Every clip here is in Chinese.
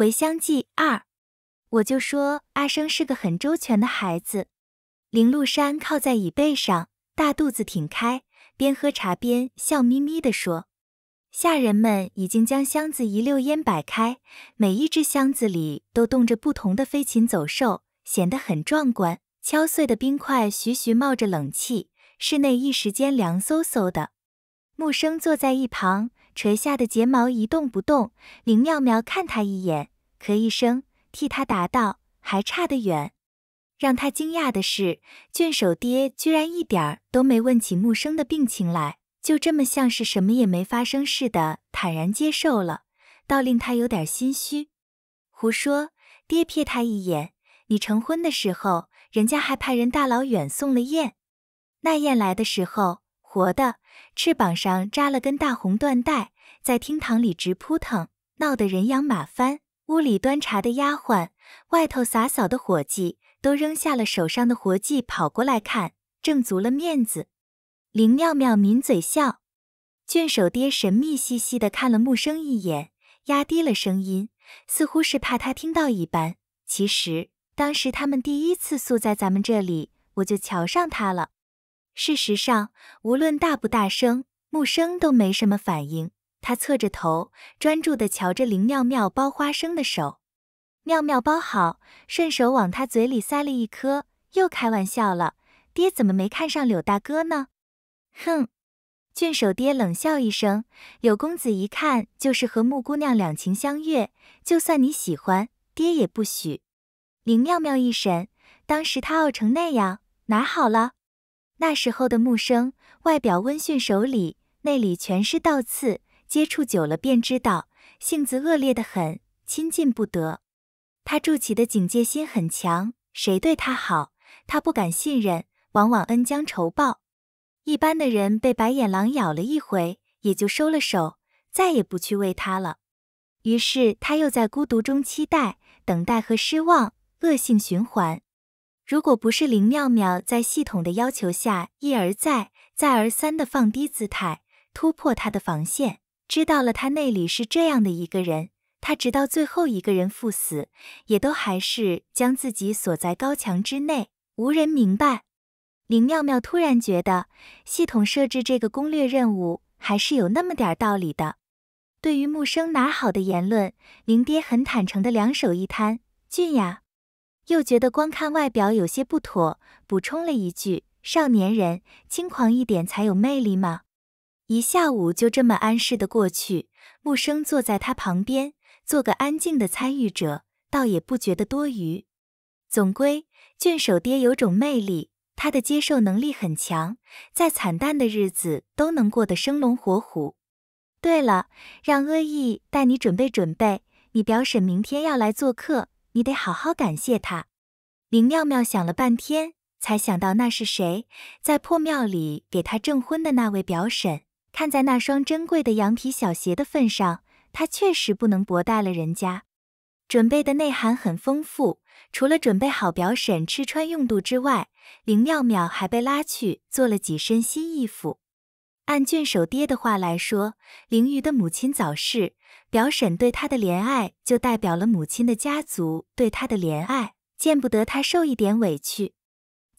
《回乡记》二，我就说阿生是个很周全的孩子。林露山靠在椅背上，大肚子挺开，边喝茶边笑眯眯地说：“下人们已经将箱子一溜烟摆开，每一只箱子里都冻着不同的飞禽走兽，显得很壮观。敲碎的冰块徐徐冒着冷气，室内一时间凉飕飕的。”木生坐在一旁，垂下的睫毛一动不动。林妙妙看他一眼。咳一声，替他答道：“还差得远。”让他惊讶的是，卷手爹居然一点儿都没问起木生的病情来，就这么像是什么也没发生似的，坦然接受了，倒令他有点心虚。胡说！爹瞥他一眼：“你成婚的时候，人家还派人大老远送了宴。那宴来的时候，活的，翅膀上扎了根大红缎带，在厅堂里直扑腾，闹得人仰马翻。”屋里端茶的丫鬟，外头洒扫的伙计，都扔下了手上的活计，跑过来看，挣足了面子。林妙妙抿嘴笑，郡守爹神秘兮兮地看了木生一眼，压低了声音，似乎是怕他听到一般。其实当时他们第一次宿在咱们这里，我就瞧上他了。事实上，无论大不大声，木生都没什么反应。他侧着头，专注地瞧着林妙妙剥花生的手。妙妙包好，顺手往他嘴里塞了一颗，又开玩笑了：“爹怎么没看上柳大哥呢？”哼！郡守爹冷笑一声：“柳公子一看就是和木姑娘两情相悦，就算你喜欢，爹也不许。”林妙妙一神，当时他傲成那样，哪好了？那时候的木生，外表温驯守礼，内里全是倒刺。接触久了便知道，性子恶劣的很，亲近不得。他筑起的警戒心很强，谁对他好，他不敢信任，往往恩将仇报。一般的人被白眼狼咬了一回，也就收了手，再也不去喂他了。于是他又在孤独中期待、等待和失望，恶性循环。如果不是林妙妙在系统的要求下一而再、再而三的放低姿态，突破他的防线。知道了，他内里是这样的一个人。他直到最后一个人赴死，也都还是将自己锁在高墙之内，无人明白。林妙妙突然觉得，系统设置这个攻略任务还是有那么点道理的。对于木生哪好的言论，林爹很坦诚的两手一摊，俊呀。”又觉得光看外表有些不妥，补充了一句：少年人轻狂一点才有魅力嘛。一下午就这么安适的过去，木生坐在他旁边，做个安静的参与者，倒也不觉得多余。总归，郡守爹有种魅力，他的接受能力很强，在惨淡的日子都能过得生龙活虎。对了，让阿义带你准备准备，你表婶明天要来做客，你得好好感谢他。林妙妙想了半天，才想到那是谁，在破庙里给他证婚的那位表婶。看在那双珍贵的羊皮小鞋的份上，他确实不能薄待了人家。准备的内涵很丰富，除了准备好表婶吃穿用度之外，林妙妙还被拉去做了几身新衣服。按郡守爹的话来说，林瑜的母亲早逝，表婶对他的怜爱就代表了母亲的家族对他的怜爱，见不得他受一点委屈。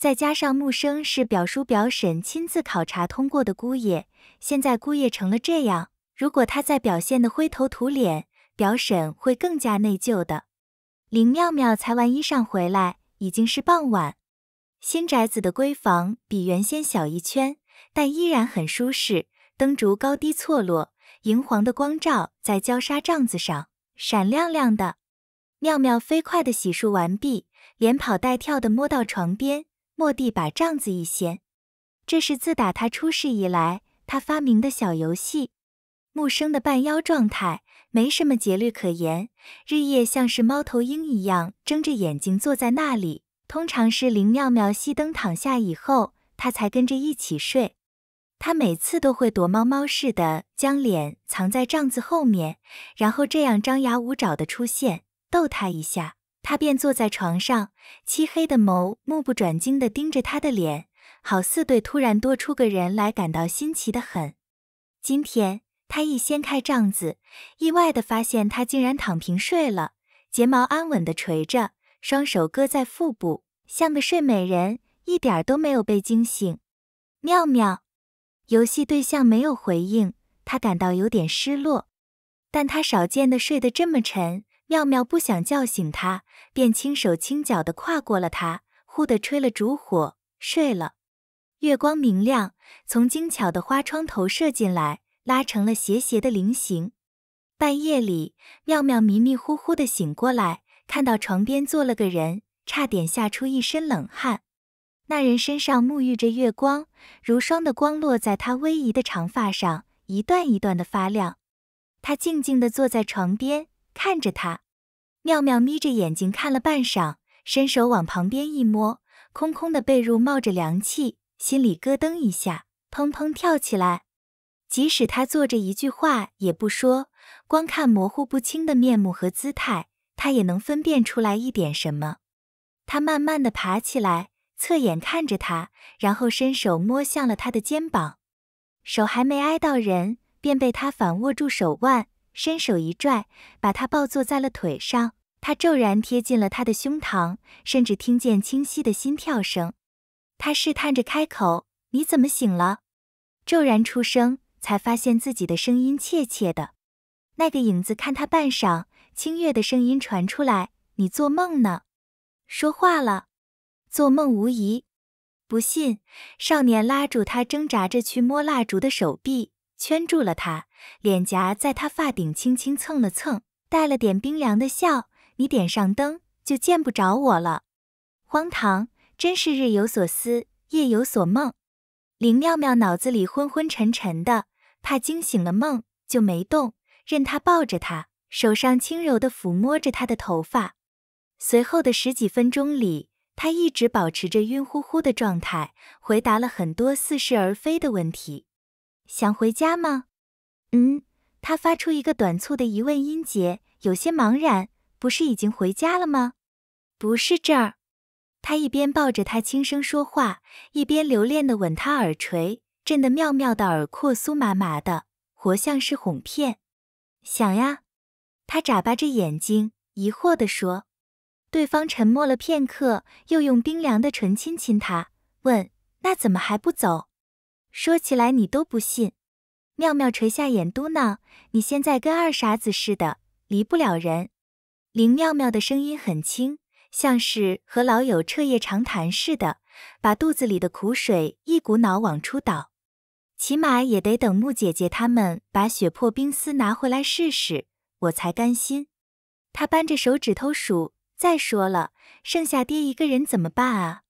再加上木生是表叔表婶亲自考察通过的姑爷，现在姑爷成了这样，如果他再表现的灰头土脸，表婶会更加内疚的。林妙妙裁完衣裳回来，已经是傍晚。新宅子的闺房比原先小一圈，但依然很舒适。灯烛高低错落，银黄的光照在鲛纱帐子上，闪亮亮的。妙妙飞快的洗漱完毕，连跑带跳的摸到床边。莫蒂把帐子一掀，这是自打他出世以来他发明的小游戏。木生的半妖状态没什么节律可言，日夜像是猫头鹰一样睁着眼睛坐在那里。通常是林妙妙熄灯躺下以后，他才跟着一起睡。他每次都会躲猫猫似的将脸藏在帐子后面，然后这样张牙舞爪的出现，逗他一下。他便坐在床上，漆黑的眸目不转睛地盯着他的脸，好似对突然多出个人来感到新奇的很。今天他一掀开帐子，意外地发现他竟然躺平睡了，睫毛安稳地垂着，双手搁在腹部，像个睡美人，一点都没有被惊醒。妙妙，游戏对象没有回应，他感到有点失落。但他少见的睡得这么沉。妙妙不想叫醒他，便轻手轻脚地跨过了他，忽地吹了烛火，睡了。月光明亮，从精巧的花窗投射进来，拉成了斜斜的菱形。半夜里，妙妙迷迷糊糊地醒过来，看到床边坐了个人，差点吓出一身冷汗。那人身上沐浴着月光，如霜的光落在他微迤的长发上，一段一段的发亮。他静静地坐在床边。看着他，妙妙眯着眼睛看了半晌，伸手往旁边一摸，空空的被褥冒着凉气，心里咯噔一下，砰砰跳起来。即使他坐着一句话也不说，光看模糊不清的面目和姿态，他也能分辨出来一点什么。他慢慢的爬起来，侧眼看着他，然后伸手摸向了他的肩膀，手还没挨到人，便被他反握住手腕。伸手一拽，把他抱坐在了腿上，他骤然贴近了他的胸膛，甚至听见清晰的心跳声。他试探着开口：“你怎么醒了？”骤然出声，才发现自己的声音怯怯的。那个影子看他半晌，清越的声音传出来：“你做梦呢？”说话了，做梦无疑。不信，少年拉住他挣扎着去摸蜡烛的手臂。圈住了他，脸颊在他发顶轻轻蹭了蹭，带了点冰凉的笑。你点上灯就见不着我了，荒唐，真是日有所思夜有所梦。林妙妙脑子里昏昏沉沉的，怕惊醒了梦就没动，任他抱着她，手上轻柔的抚摸着她的头发。随后的十几分钟里，她一直保持着晕乎乎的状态，回答了很多似是而非的问题。想回家吗？嗯，他发出一个短促的疑问音节，有些茫然。不是已经回家了吗？不是这儿。他一边抱着他轻声说话，一边留恋地吻她耳垂，震得妙妙的耳廓酥麻麻的，活像是哄骗。想呀？他眨巴着眼睛，疑惑地说。对方沉默了片刻，又用冰凉的唇亲亲他，问：“那怎么还不走？”说起来你都不信，妙妙垂下眼嘟囔：“你现在跟二傻子似的，离不了人。”林妙妙的声音很轻，像是和老友彻夜长谈似的，把肚子里的苦水一股脑往出倒。起码也得等木姐姐他们把血魄冰丝拿回来试试，我才甘心。她扳着手指头数，再说了，剩下爹一个人怎么办啊？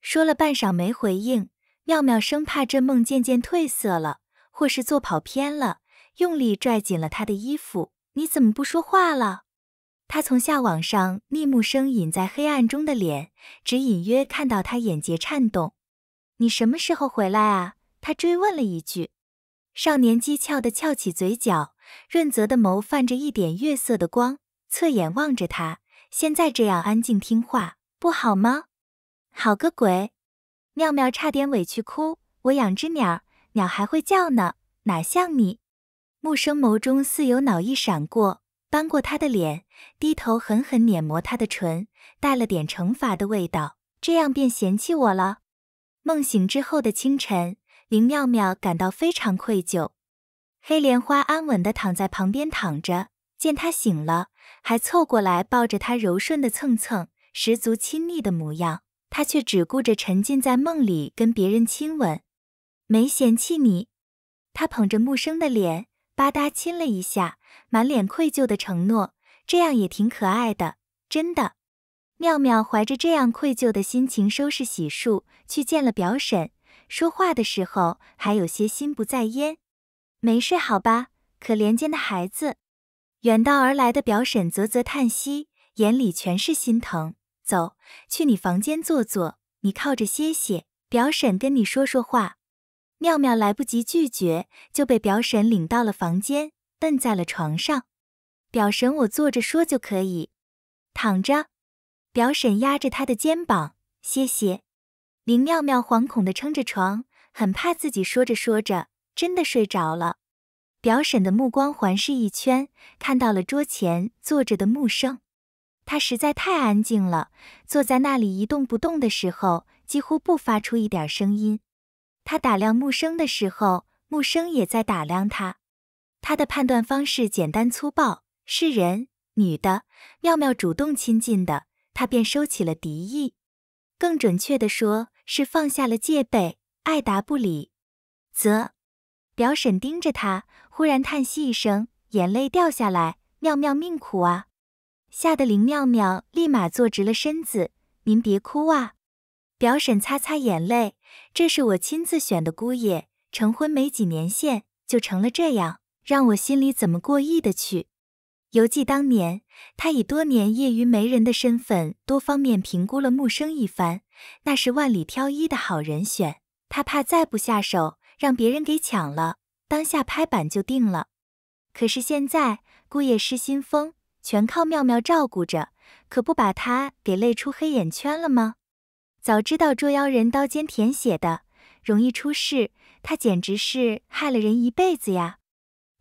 说了半晌没回应。妙妙生怕这梦渐渐褪色了，或是做跑偏了，用力拽紧了他的衣服。你怎么不说话了？他从下往上逆目生隐在黑暗中的脸，只隐约看到他眼睫颤动。你什么时候回来啊？他追问了一句。少年讥诮地翘起嘴角，润泽的眸泛着一点月色的光，侧眼望着他。现在这样安静听话不好吗？好个鬼！妙妙差点委屈哭，我养只鸟鸟还会叫呢，哪像你？木生眸中似有恼意闪过，扳过他的脸，低头狠狠碾磨他的唇，带了点惩罚的味道。这样便嫌弃我了？梦醒之后的清晨，林妙妙感到非常愧疚。黑莲花安稳的躺在旁边躺着，见她醒了，还凑过来抱着她柔顺的蹭蹭，十足亲昵的模样。他却只顾着沉浸在梦里跟别人亲吻，没嫌弃你。他捧着木生的脸，吧嗒亲了一下，满脸愧疚的承诺，这样也挺可爱的，真的。妙妙怀着这样愧疚的心情收拾洗漱，去见了表婶。说话的时候还有些心不在焉，没睡好吧？可怜见的孩子。远道而来的表婶啧啧叹息，眼里全是心疼。走去你房间坐坐，你靠着歇歇，表婶跟你说说话。妙妙来不及拒绝，就被表婶领到了房间，摁在了床上。表婶，我坐着说就可以。躺着。表婶压着她的肩膀，歇歇。林妙妙惶恐的撑着床，很怕自己说着说着真的睡着了。表婶的目光环视一圈，看到了桌前坐着的木生。他实在太安静了，坐在那里一动不动的时候，几乎不发出一点声音。他打量木生的时候，木生也在打量他。他的判断方式简单粗暴：是人，女的，妙妙主动亲近的，他便收起了敌意，更准确的说是放下了戒备，爱答不理。则表婶盯着他，忽然叹息一声，眼泪掉下来。妙妙命苦啊！吓得林妙妙立马坐直了身子。您别哭啊，表婶，擦擦眼泪。这是我亲自选的姑爷，成婚没几年现就成了这样，让我心里怎么过意得去？犹记当年，他以多年业余媒人的身份，多方面评估了木生一番，那是万里挑一的好人选。他怕再不下手，让别人给抢了，当下拍板就定了。可是现在姑爷失心疯。全靠妙妙照顾着，可不把她给累出黑眼圈了吗？早知道捉妖人刀尖舔血的，容易出事，他简直是害了人一辈子呀！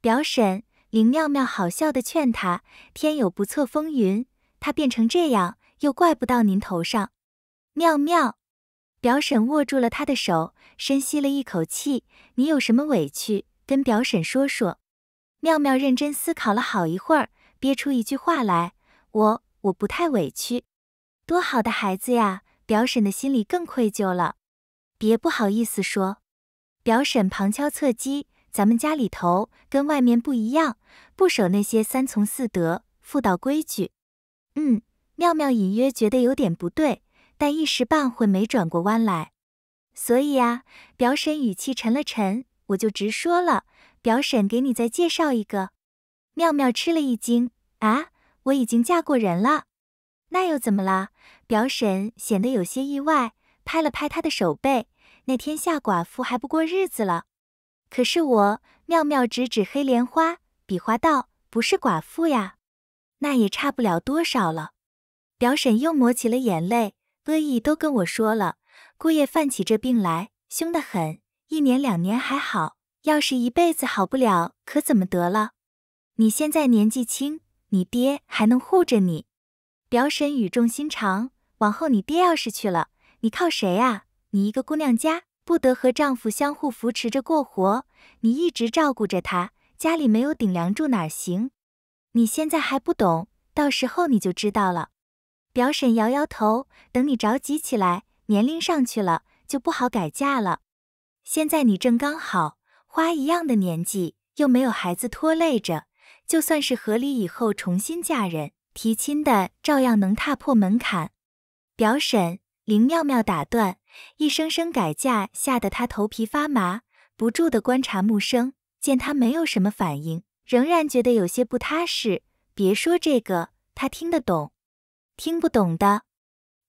表婶林妙妙好笑的劝他：天有不测风云，他变成这样又怪不到您头上。妙妙，表婶握住了她的手，深吸了一口气：“你有什么委屈，跟表婶说说。”妙妙认真思考了好一会儿。憋出一句话来，我我不太委屈，多好的孩子呀！表婶的心里更愧疚了。别不好意思说，表婶旁敲侧击，咱们家里头跟外面不一样，不守那些三从四德、妇道规矩。嗯，妙妙隐约觉得有点不对，但一时半会没转过弯来。所以啊，表婶语气沉了沉，我就直说了。表婶给你再介绍一个。妙妙吃了一惊。啊，我已经嫁过人了，那又怎么了？表婶显得有些意外，拍了拍她的手背。那天下寡妇还不过日子了，可是我，妙妙指指黑莲花，比划道，不是寡妇呀，那也差不了多少了。表婶又抹起了眼泪，阿意都跟我说了，姑爷犯起这病来凶得很，一年两年还好，要是一辈子好不了，可怎么得了？你现在年纪轻。你爹还能护着你，表婶语重心长。往后你爹要是去了，你靠谁啊？你一个姑娘家，不得和丈夫相互扶持着过活？你一直照顾着他，家里没有顶梁柱哪行？你现在还不懂，到时候你就知道了。表婶摇摇头，等你着急起来，年龄上去了就不好改嫁了。现在你正刚好，花一样的年纪，又没有孩子拖累着。就算是合理以后重新嫁人，提亲的照样能踏破门槛。表婶林妙妙打断，一声声改嫁吓得她头皮发麻，不住地观察木生。见他没有什么反应，仍然觉得有些不踏实。别说这个，他听得懂，听不懂的。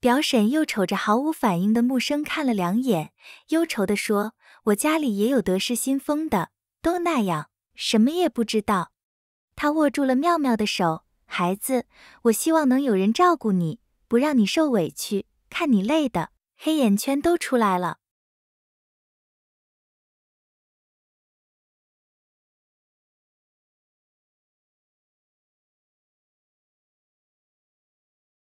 表婶又瞅着毫无反应的木生看了两眼，忧愁地说：“我家里也有得失心疯的，都那样，什么也不知道。”他握住了妙妙的手，孩子，我希望能有人照顾你，不让你受委屈。看你累的黑眼圈都出来了。